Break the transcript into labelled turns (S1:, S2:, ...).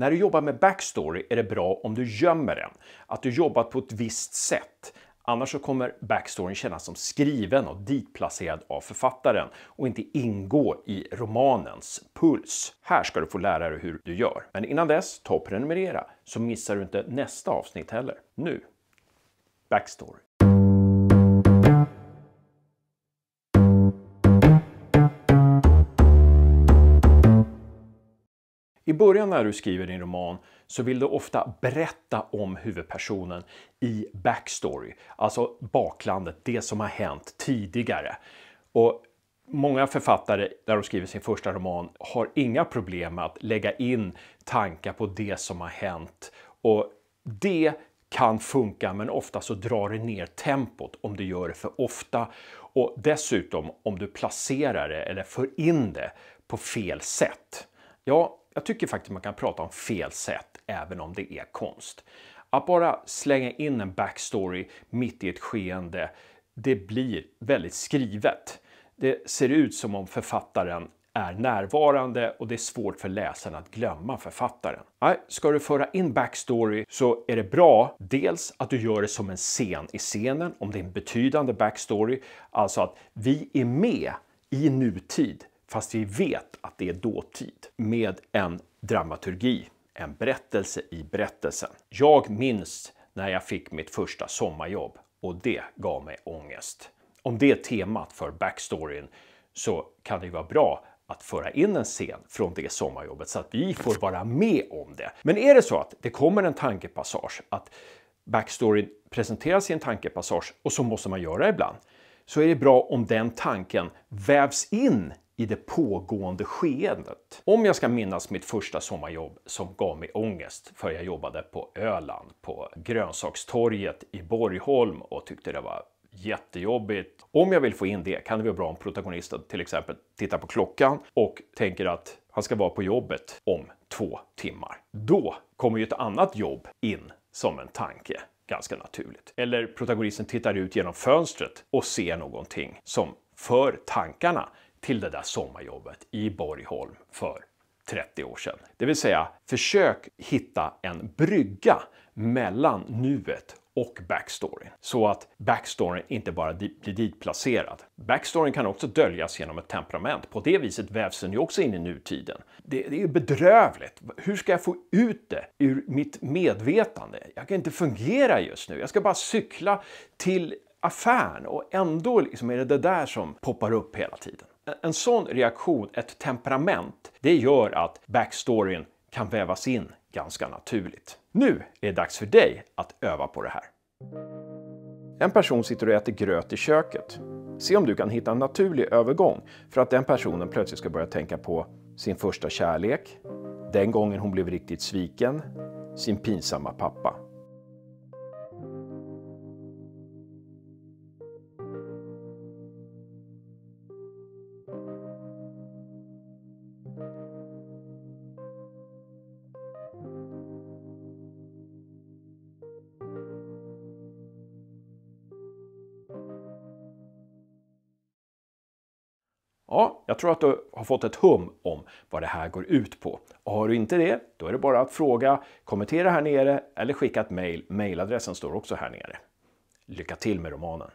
S1: När du jobbar med backstory är det bra om du gömmer den, att du jobbat på ett visst sätt. Annars så kommer backstoryn kännas som skriven och ditplacerad av författaren och inte ingå i romanens puls. Här ska du få lära dig hur du gör. Men innan dess, ta och prenumerera så missar du inte nästa avsnitt heller. Nu, backstory. I början när du skriver din roman så vill du ofta berätta om huvudpersonen i backstory, alltså baklandet, det som har hänt tidigare. Och Många författare, när de skriver sin första roman, har inga problem med att lägga in tankar på det som har hänt. Och det kan funka, men ofta så drar det ner tempot om du gör det för ofta. Och dessutom om du placerar det eller för in det på fel sätt. Ja, jag tycker faktiskt man kan prata om fel sätt även om det är konst. Att bara slänga in en backstory mitt i ett skeende, det blir väldigt skrivet. Det ser ut som om författaren är närvarande och det är svårt för läsaren att glömma författaren. ska du föra in backstory så är det bra dels att du gör det som en scen i scenen, om det är en betydande backstory, alltså att vi är med i nutid fast vi vet att det är dåtid, med en dramaturgi, en berättelse i berättelsen. Jag minns när jag fick mitt första sommarjobb och det gav mig ångest. Om det är temat för backstoryn så kan det vara bra att föra in en scen från det sommarjobbet så att vi får vara med om det. Men är det så att det kommer en tankepassage, att backstoryn presenteras i en tankepassage och så måste man göra ibland, så är det bra om den tanken vävs in i det pågående skeendet. Om jag ska minnas mitt första sommarjobb som gav mig ångest för jag jobbade på Öland på grönsakstorget i Borgholm och tyckte det var jättejobbigt. Om jag vill få in det kan det vara bra om protagonisten till exempel tittar på klockan och tänker att han ska vara på jobbet om två timmar. Då kommer ju ett annat jobb in som en tanke ganska naturligt. Eller protagonisten tittar ut genom fönstret och ser någonting som för tankarna till det där sommarjobbet i Borgholm för 30 år sedan. Det vill säga, försök hitta en brygga mellan nuet och backstoryn. Så att backstoryn inte bara blir ditplacerad. Backstoryn kan också döljas genom ett temperament. På det viset vävs den ju också in i nutiden. Det, det är bedrövligt. Hur ska jag få ut det ur mitt medvetande? Jag kan inte fungera just nu. Jag ska bara cykla till affären och ändå liksom är det det där som poppar upp hela tiden. Eh, en sån reaktion, ett temperament, det gör att backstoryn kan vävas in ganska naturligt. Nu är det dags för dig att öva på det här. En person sitter och äter gröt i köket. Se om du kan hitta en naturlig övergång för att den personen plötsligt ska börja tänka på sin första kärlek, den gången hon blev riktigt sviken, sin pinsamma pappa. Ja, jag tror att du har fått ett hum om vad det här går ut på. Och har du inte det, då är det bara att fråga, kommentera här nere eller skicka ett mejl. Mejladressen står också här nere. Lycka till med romanen!